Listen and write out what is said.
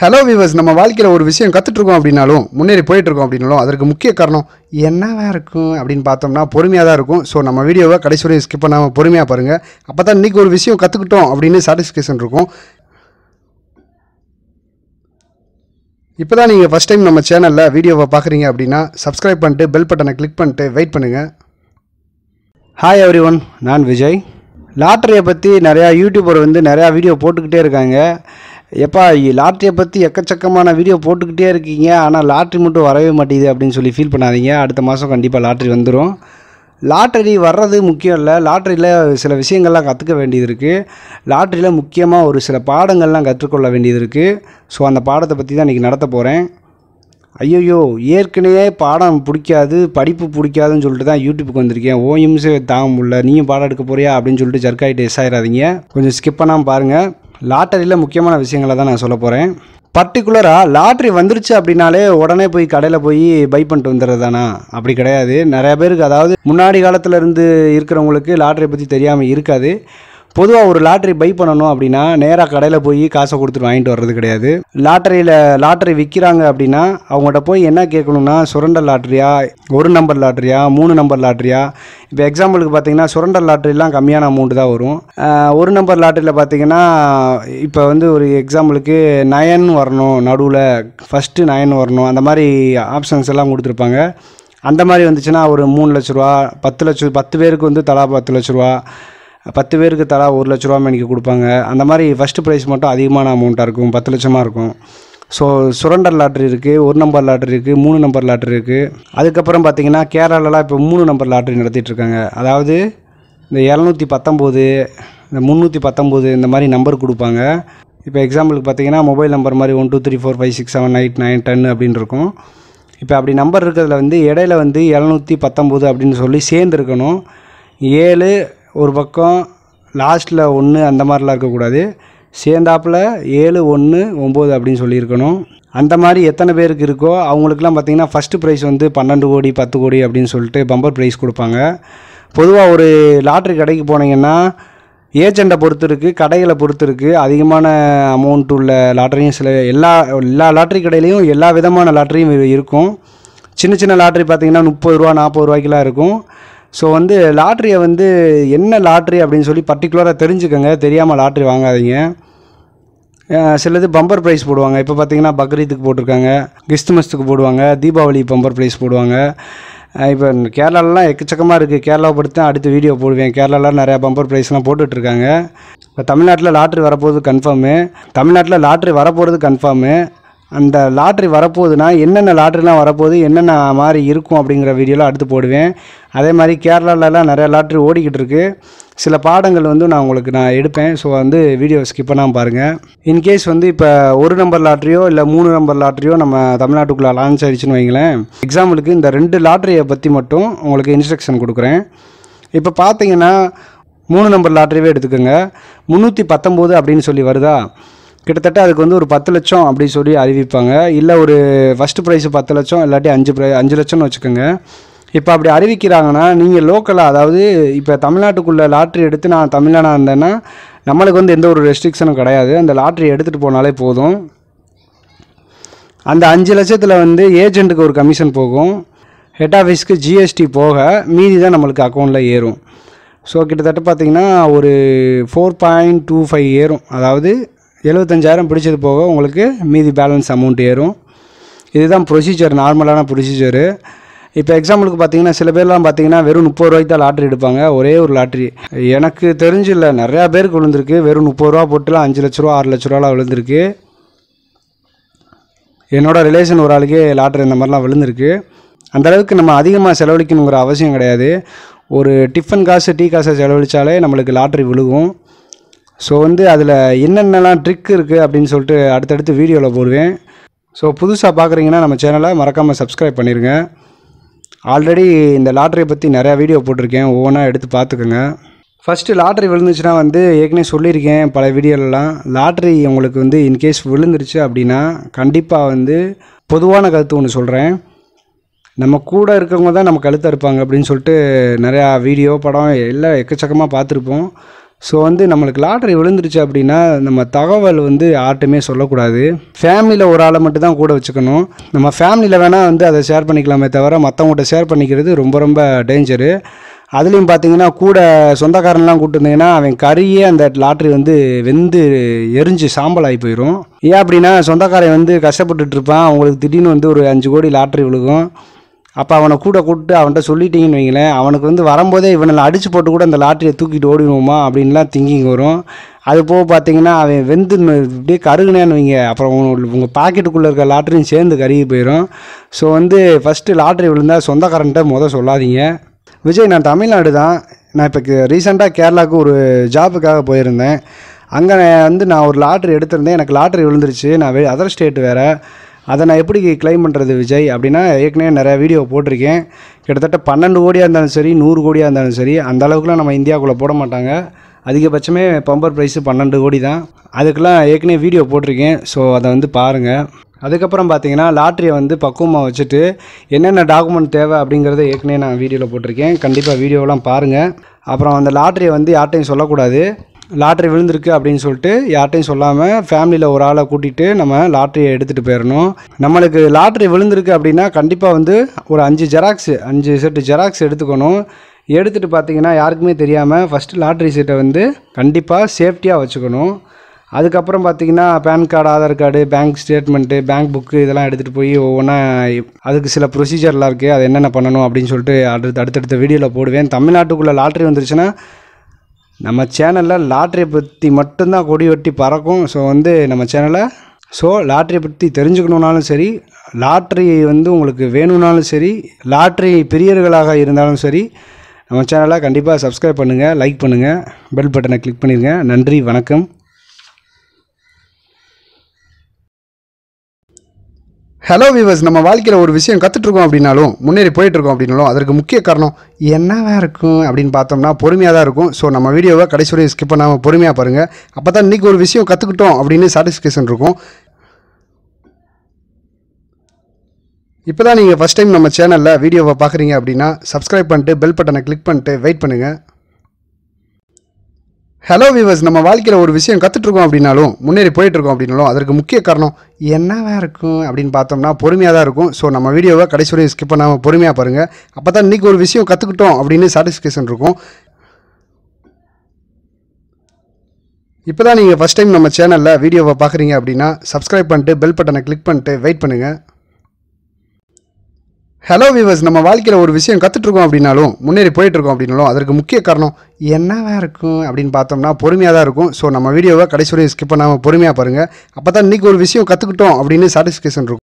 hello viewers நம்ம வாழ்க்கையில் ஒரு விஷயம் கற்றுட்ருக்கோம் அப்படின்னாலும் முன்னேறி போயிட்டுருக்கோம் அப்படின்னாலும் அதற்கு முக்கிய காரணம் என்னவாக இருக்கும் அப்படின்னு பார்த்தோம்னா பொறுமையாக தான் இருக்கும் ஸோ நம்ம வீடியோவை கடைசி வரையும் ஸ்கிப் பண்ணாமல் பொறுமையாக பாருங்கள் அப்போ தான் இன்றைக்கி ஒரு விஷயம் கற்றுக்கிட்டோம் அப்படின்னு சாட்டிஸ்ஃபேஷன் இருக்கும் இப்போ தான் நீங்கள் ஃபஸ்ட் டைம் நம்ம சேனலில் வீடியோவை பார்க்குறீங்க அப்படின்னா சப்ஸ்கிரைப் பண்ணிட்டு பெல் பட்டனை கிளிக் பண்ணிட்டு வெயிட் பண்ணுங்கள் ஹாய் எவ்ரி ஒன் நான் விஜய் லாட்டரியை பற்றி நிறையா யூடியூபர் வந்து நிறையா வீடியோ போட்டுக்கிட்டே இருக்காங்க எப்பா லாட்ரியை பற்றி எக்கச்சக்கமான வீடியோ போட்டுக்கிட்டே இருக்கீங்க ஆனால் லாட்ரி மட்டும் வரவே மாட்டேங்குது அப்படின்னு சொல்லி ஃபீல் பண்ணாதீங்க அடுத்த மாதம் கண்டிப்பாக லாட்ரி வந்துடும் லாட்டரி வர்றது முக்கியம் இல்லை லாட்டரியில் சில விஷயங்கள்லாம் கற்றுக்க வேண்டியது இருக்குது லாட்டரியில் முக்கியமாக ஒரு சில பாடங்கள்லாம் கற்றுக்கொள்ள வேண்டியது இருக்குது ஸோ அந்த பாடத்தை பற்றி தான் இன்றைக்கி நடத்த போகிறேன் ஐயோயோ ஏற்கனவே பாடம் பிடிக்காது படிப்பு பிடிக்காதுன்னு சொல்லிட்டு தான் யூடியூப்புக்கு வந்திருக்கேன் ஓ இம்சே தாங்க முடியல நீயும் பாடம் எடுக்க போறியா அப்படின்னு சொல்லிட்டு ஜர்க்காயிட்டு எஸ் ஆயிடாதீங்க கொஞ்சம் ஸ்கிப் பண்ணாமல் பாருங்கள் லாட்டரியில் முக்கியமான விஷயங்களை தான் நான் சொல்ல போகிறேன் பர்டிகுலராக லாட்ரி வந்துருச்சு அப்படின்னாலே உடனே போய் கடையில் போய் பை பண்ணிட்டு வந்துடுறது தானா அப்படி கிடையாது நிறையா பேருக்கு அதாவது முன்னாடி காலத்தில் இருந்து இருக்கிறவங்களுக்கு லாட்ரியை பற்றி தெரியாமல் இருக்காது பொதுவாக ஒரு லாட்ரி பை பண்ணணும் அப்படின்னா நேராக கடையில் போய் காசை கொடுத்துட்டு வாங்கிட்டு வர்றது கிடையாது லாட்டரியில் லாட்டரி விற்கிறாங்க அப்படின்னா அவங்கள்ட்ட போய் என்ன கேட்கணும்னா சுரண்டல் லாட்ரியா ஒரு நம்பர் லாட்ரியா மூணு நம்பர் லாட்ரியா இப்போ எக்ஸாம்பிளுக்கு பார்த்தீங்கன்னா சுரண்டல் லாட்ரிலாம் கம்மியான அமௌண்ட் தான் வரும் ஒரு நம்பர் லாட்ரியில் பார்த்தீங்கன்னா இப்போ வந்து ஒரு எக்ஸாம்பிளுக்கு நயன் வரணும் நடுவில் ஃபஸ்ட்டு நயன் வரணும் அந்த மாதிரி ஆப்ஷன்ஸ் எல்லாம் கொடுத்துருப்பாங்க அந்த மாதிரி வந்துச்சுன்னா ஒரு மூணு லட்ச ரூபா பத்து லட்ச பத்து பேருக்கு வந்து தலா பத்து லட்ச ரூபா பத்து பேருக்கு தலா ஒரு லட்ச ரூபா மேனிக்கு கொடுப்பாங்க அந்த மாதிரி ஃபஸ்ட்டு ப்ரைஸ் மட்டும் அதிகமான அமௌண்ட்டாக இருக்கும் பத்து லட்சமாக இருக்கும் ஸோ சுரண்டர் லாட்ரி இருக்குது ஒரு நம்பர் லாட்ரி இருக்குது மூணு நம்பர் லாட்ரி இருக்குது அதுக்கப்புறம் பார்த்திங்கன்னா கேரளாலலாம் இப்போ மூணு நம்பர் லாட்ரி நடத்திட்டுருக்காங்க அதாவது இந்த இரநூத்தி பத்தொம்போது இந்த முந்நூற்றி பத்தொம்போது இந்த மாதிரி நம்பர் கொடுப்பாங்க இப்போ எக்ஸாம்பிளுக்கு பார்த்தீங்கன்னா மொபைல் நம்பர் மாதிரி one two three four five six seven eight nine ten அப்படின்னு இருக்கும் இப்போ அப்படி நம்பர் இருக்கிறதுல வந்து இடையில வந்து இரநூத்தி பத்தொம்போது அப்படின்னு சொல்லி சேர்ந்துருக்கணும் ஏழு ஒரு பக்கம் லாஸ்ட்டில் ஒன்று அந்த மாதிரிலாம் இருக்கக்கூடாது சேர்ந்தாப்பில் ஏழு ஒன்று ஒம்பது அப்படின்னு சொல்லியிருக்கணும் அந்த மாதிரி எத்தனை பேருக்கு இருக்கோ அவங்களுக்குலாம் பார்த்திங்கன்னா ஃபஸ்ட்டு ப்ரைஸ் வந்து பன்னெண்டு கோடி பத்து கோடி அப்படின்னு சொல்லிட்டு பம்பர் ப்ரைஸ் கொடுப்பாங்க பொதுவாக ஒரு லாட்ரி கடைக்கு போனீங்கன்னா ஏஜெண்டை பொறுத்து இருக்குது கடைகளை பொறுத்து இருக்குது அதிகமான அமௌண்ட் உள்ள லாட்ரியும் சில எல்லா எல்லா லாட்ரி கடையிலையும் எல்லா விதமான லாட்ரியும் இருக்கும் சின்ன சின்ன லாட்ரி பார்த்திங்கன்னா முப்பது ரூபா நாற்பது ரூபாய்க்கெலாம் இருக்கும் ஸோ வந்து லாட்ரியை வந்து என்ன லாட்ரி அப்படின்னு சொல்லி பர்டிகுலராக தெரிஞ்சுக்கோங்க தெரியாமல் லாட்ரி வாங்காதீங்க சிலது பம்பர் ப்ரைஸ் போடுவாங்க இப்போ பார்த்தீங்கன்னா பக்ரீத்துக்கு போட்டிருக்காங்க கிறிஸ்துமஸ்துக்கு போடுவாங்க தீபாவளி பம்பர் ப்ரைஸ் போடுவாங்க இப்போ கேரளாலலாம் எக்கச்சக்கமாக இருக்குது கேரளாவை பொறுத்து தான் அடுத்து வீடியோ போடுவேன் கேரளாலாம் நிறையா பம்பர் ப்ரைஸ்லாம் போட்டுட்ருக்காங்க இப்போ தமிழ்நாட்டில் லாட்ரி வரப்போகுது கன்ஃபார்மு தமிழ்நாட்டில் லாட்ரி வரப்போகிறது கன்ஃபார்மு அந்த லாட்ரி வரப்போகுதுன்னா என்னென்ன லாட்ரிலாம் வரப்போகுது என்னென்ன மாதிரி இருக்கும் அப்படிங்கிற வீடியோலாம் அடுத்து போடுவேன் அதே மாதிரி கேரளாலலாம் நிறையா லாட்ரி ஓடிக்கிட்டு இருக்குது சில பாடங்கள் வந்து நான் உங்களுக்கு நான் எடுப்பேன் ஸோ வந்து வீடியோ ஸ்கிப் பண்ணாமல் பாருங்கள் இன்கேஸ் வந்து இப்போ ஒரு நம்பர் லாட்ரியோ இல்லை மூணு நம்பர் லாட்ரியோ நம்ம தமிழ்நாட்டுக்குள்ளே லான்ச் ஆயிடுச்சுன்னு வைங்களேன் எக்ஸாம்பிளுக்கு இந்த ரெண்டு லாட்ரியை பற்றி மட்டும் உங்களுக்கு இன்ஸ்ட்ரக்ஷன் கொடுக்குறேன் இப்போ பார்த்தீங்கன்னா மூணு நம்பர் லாட்ரியவே எடுத்துக்கோங்க முந்நூற்றி பத்தொம்போது அப்படின்னு சொல்லி வருதா கிட்டத்தட்ட அதுக்கு வந்து ஒரு பத்து லட்சம் அப்படி சொல்லி அறிவிப்பாங்க இல்லை ஒரு ஃபஸ்ட்டு ப்ரைஸ் பத்து லட்சம் இல்லாட்டி அஞ்சு ப்ரை அஞ்சு லட்சம்னு வச்சுக்கோங்க இப்போ அப்படி அறிவிக்கிறாங்கன்னா நீங்கள் லோக்கலாக அதாவது இப்போ தமிழ்நாட்டுக்குள்ளே லாட்ரி எடுத்து நான் தமிழ்நாடாக இருந்தேன்னா நம்மளுக்கு வந்து எந்த ஒரு ரெஸ்ட்ரிக்ஷனும் கிடையாது அந்த லாட்ரி எடுத்துகிட்டு போனாலே போதும் அந்த அஞ்சு லட்சத்தில் வந்து ஏஜெண்ட்டுக்கு ஒரு கமிஷன் போகும் ஹெட் ஆஃபீஸ்க்கு ஜிஎஸ்டி போக மீதி தான் நம்மளுக்கு அக்கௌண்ட்டில் ஏறும் ஸோ கிட்டத்தட்ட பார்த்திங்கன்னா ஒரு ஃபோர் பாயிண்ட் டூ ஃபைவ் ஏறும் அதாவது எழுபத்தஞ்சாயிரம் பிடிச்சது போக உங்களுக்கு மீதி பேலன்ஸ் அமௌண்ட் ஏறும் இதுதான் ப்ரொசீஜர் நார்மலான ப்ரொசீஜரு இப்போ எக்ஸாம்பிளுக்கு பார்த்தீங்கன்னா சில பேர்லாம் பார்த்தீங்கன்னா வெறும் முப்பது ரூபாய்க்கு தான் லாட்ரி எடுப்பாங்க ஒரே ஒரு லாட்ரி எனக்கு தெரிஞ்சு இல்லை நிறையா பேருக்கு விழுந்திருக்கு வெறும் முப்பது ரூபா போட்டுலாம் அஞ்சு லட்ச ரூபா ஆறு லட்ச ரூபாலாம் விழுந்திருக்கு என்னோடய ரிலேஷன் ஒரு ஆளுக்கே லாட்ரி இந்த மாதிரிலாம் விழுந்திருக்கு அந்தளவுக்கு நம்ம அதிகமாக செலவழிக்கணுங்கிற அவசியம் கிடையாது ஒரு டிஃபன் காசு டீ காசை செலவழித்தாலே நம்மளுக்கு லாட்ரி விழுகும் ஸோ வந்து அதில் என்னென்னலாம் ட்ரிக் இருக்குது அப்படின்னு சொல்லிட்டு அடுத்தடுத்து வீடியோவில் போடுவேன் ஸோ புதுசாக பார்க்குறீங்கன்னா நம்ம சேனலை மறக்காமல் சப்ஸ்கிரைப் பண்ணிடுங்க ஆல்ரெடி இந்த லாட்ரியை பற்றி நிறையா வீடியோ போட்டிருக்கேன் ஒவ்வொன்றா எடுத்து பார்த்துக்கோங்க ஃபஸ்ட்டு லாட்ரி விழுந்துச்சுன்னா வந்து ஏற்கனவே சொல்லியிருக்கேன் பல வீடியோலலாம் லாட்ரி உங்களுக்கு வந்து இன்கேஸ் விழுந்துருச்சு அப்படின்னா கண்டிப்பாக வந்து பொதுவான கருத்து ஒன்று சொல்கிறேன் நம்ம கூட இருக்கவங்க தான் நம்ம கழுத்தை இருப்பாங்க அப்படின்னு சொல்லிட்டு நிறையா வீடியோ படம் எல்லாம் எக்கச்சக்கமாக பார்த்துருப்போம் ஸோ வந்து நம்மளுக்கு லாட்ரி விழுந்துருச்சு அப்படின்னா நம்ம தகவல் வந்து யார்ட்டுமே சொல்லக்கூடாது ஃபேமிலியில் ஒரு ஆளை மட்டும் தான் கூட வச்சுக்கணும் நம்ம ஃபேமிலியில் வேணால் வந்து அதை ஷேர் பண்ணிக்கலாமே தவிர மற்றவங்கள்ட்ட ஷேர் பண்ணிக்கிறது ரொம்ப ரொம்ப டேஞ்சரு அதுலேயும் பார்த்தீங்கன்னா கூட சொந்தக்காரன்லாம் கூப்பிட்டுருந்தீங்கன்னா அவன் கறியே அந்த லாட்ரி வந்து வெந்து எரிஞ்சு சாம்பல் ஆகி போயிடும் ஏன் அப்படின்னா சொந்தக்காரன் வந்து கஷ்டப்பட்டுட்ருப்பான் அவங்களுக்கு திடீர்னு வந்து ஒரு அஞ்சு கோடி லாட்ரி விழுகும் அப்போ அவனை கூட கூப்பிட்டு அவன்கிட்ட சொல்லிட்டீங்கன்னு வைங்களேன் அவனுக்கு வந்து வரும்போதே இவனை அடித்து போட்டு கூட அந்த லாட்டரியை தூக்கிட்டு ஓடிடுவோமா அப்படின்லாம் திங்கிங் வரும் அது போக பார்த்தீங்கன்னா அவன் வெந்து இப்படியே கருகுனேன்னு வைங்க அப்புறம் உங்கள் உங்கள் பாக்கெட்டுக்குள்ளே இருக்க லாட்டரியும் சேர்ந்து கருகி போயிடும் ஸோ வந்து ஃபஸ்ட்டு லாட்ரி விழுந்தால் சொந்தக்காரன்ட்ட முதல் சொல்லாதீங்க விஜய் நான் தமிழ்நாடு தான் நான் இப்போ ரீசெண்டாக கேரளாவுக்கு ஒரு ஜாபுக்காக போயிருந்தேன் அங்கே வந்து நான் ஒரு லாட்ரி எடுத்திருந்தேன் எனக்கு லாட்ரி விழுந்துருச்சு நான் அதர் ஸ்டேட் வேறு அதை நான் எப்படி கிளைம் பண்ணுறது விஜய் அப்படின்னா ஏற்கனவே நிறையா வீடியோ போட்டிருக்கேன் கிட்டத்தட்ட பன்னெண்டு கோடியாக இருந்தாலும் சரி நூறு கோடியாக இருந்தாலும் சரி அந்த அளவுக்குலாம் நம்ம இந்தியாவுக்குள்ளே போட மாட்டாங்க அதிகபட்சமே பம்பர் ப்ரைஸு பன்னெண்டு கோடி தான் அதுக்கெலாம் ஏற்கனவே வீடியோ போட்டிருக்கேன் ஸோ அதை வந்து பாருங்கள் அதுக்கப்புறம் பார்த்தீங்கன்னா லாட்ரியை வந்து பக்குவமாக வச்சுட்டு என்னென்ன டாக்குமெண்ட் தேவை அப்படிங்கிறத ஏற்கனவே நான் வீடியோவில் போட்டிருக்கேன் கண்டிப்பாக வீடியோலாம் பாருங்கள் அப்புறம் அந்த லாட்ரியை வந்து யார்ட்டையும் சொல்லக்கூடாது லாட்ரி விழுந்திருக்கு அப்படின்னு சொல்லிட்டு யார்ட்டையும் சொல்லாமல் ஃபேமிலியில் ஒரு ஆளை கூட்டிகிட்டு நம்ம லாட்ரியை எடுத்துகிட்டு போயிடணும் நம்மளுக்கு லாட்ரி விழுந்திருக்கு அப்படின்னா கண்டிப்பாக வந்து ஒரு அஞ்சு ஜெராக்ஸ் அஞ்சு செட்டு ஜெராக்ஸ் எடுத்துக்கணும் எடுத்துகிட்டு பார்த்தீங்கன்னா யாருக்குமே தெரியாமல் ஃபஸ்ட்டு லாட்ரி சீட்டை வந்து கண்டிப்பாக சேஃப்டியாக வச்சுக்கணும் அதுக்கப்புறம் பார்த்தீங்கன்னா PAN card Aadhaar card bank statement bank book இதெல்லாம் எடுத்துகிட்டு போய் ஒவ்வொன்றா அதுக்கு சில ப்ரொசீஜர்லாம் இருக்குது அது என்னென்ன பண்ணணும் அப்படின்னு சொல்லிட்டு அடுத்து அடுத்தடுத்த வீடியோவில் போடுவேன் தமிழ்நாட்டுக்குள்ளே லாட்ரி வந்துருச்சுன்னா நம்ம சேனலில் லாட்ரியை பற்றி மட்டும்தான் கொடி வெட்டி பறக்கும் ஸோ வந்து நம்ம சேனலை ஸோ லாட்ரியை பற்றி தெரிஞ்சுக்கணுன்னாலும் சரி லாட்ரி வந்து உங்களுக்கு வேணும்னாலும் சரி லாட்ரி பிரியர்களாக இருந்தாலும் சரி நம்ம சேனலை கண்டிப்பாக சப்ஸ்கிரைப் பண்ணுங்கள் லைக் பண்ணுங்கள் பெல் பட்டனை கிளிக் பண்ணிடுங்க நன்றி வணக்கம் ஹலோ வியூவர்ஸ் நம்ம வாழ்க்கையில் ஒரு விஷயம் கற்றுட்ருக்கோம் அப்படின்னாலும் முன்னேறி போயிட்டுருக்கோம் அப்படின்னாலும் அதற்கு முக்கிய காரணம் என்னவாக இருக்கும் அப்படின்னு பார்த்தோம்னா பொறுமையாக தான் இருக்கும் ஸோ நம்ம வீடியோவை கடைசி வரையும் ஸ்கிப் பண்ணாமல் பொறுமையாக பாருங்கள் அப்போ தான் இன்றைக்கி ஒரு விஷயம் கற்றுக்கிட்டோம் அப்படின்னு சாட்டிஸ்ஃபேஷன் இருக்கும் இப்போ தான் நீங்கள் ஃபஸ்ட் டைம் நம்ம சேனலில் வீடியோவை பார்க்குறீங்க அப்படின்னா சப்ஸ்கிரைப் பண்ணிட்டு பெல் பட்டனை கிளிக் பண்ணிட்டு வெயிட் பண்ணுங்கள் ஹலோ வியூவர்ஸ் நம்ம வாழ்க்கையில் ஒரு விஷயம் கற்றுட்ருக்கோம் அப்படின்னாலும் முன்னேறி போயிட்டுருக்கோம் அப்படின்னாலும் அதற்கு முக்கிய காரணம் என்னவாக இருக்கும் அப்படின்னு பார்த்தோம்னா பொறுமையாக தான் இருக்கும் ஸோ நம்ம வீடியோவை கடைசி வரையும் ஸ்கிப் பண்ணாமல் பொறுமையாக பாருங்கள் அப்போ தான் இன்றைக்கி ஒரு விஷயம் கற்றுக்கிட்டோம் அப்படின்னு சாட்டிஸ்ஃபேக்ஷன் இருக்கும் இப்போ தான் நீங்கள் ஃபஸ்ட் டைம் நம்ம சேனலில் வீடியோவை பார்க்குறீங்க அப்படின்னா சப்ஸ்கிரைப் பண்ணிட்டு பெல் பட்டனை கிளிக் பண்ணிட்டு வெயிட் பண்ணுங்கள் ஹலோ வியூவர்ஸ் நம்ம வாழ்க்கையில் ஒரு விஷயம் கற்றுட்ருக்கோம் அப்படின்னாலும் முன்னேறி போயிட்டுருக்கோம் அப்படின்னாலும் அதற்கு முக்கிய காரணம் என்னவாக இருக்கும் அப்படின்னு பார்த்தோம்னா பொறுமையாக தான் இருக்கும் ஸோ நம்ம வீடியோவை கடைசி வரையும் ஸ்கிப் பண்ணாமல் பொறுமையாக பாருங்கள் அப்போ தான் இன்றைக்கி ஒரு விஷயம் கற்றுக்கிட்டோம் அப்படின்னு சாட்டிஸ்ஃபேக்ஷன் இருக்கும்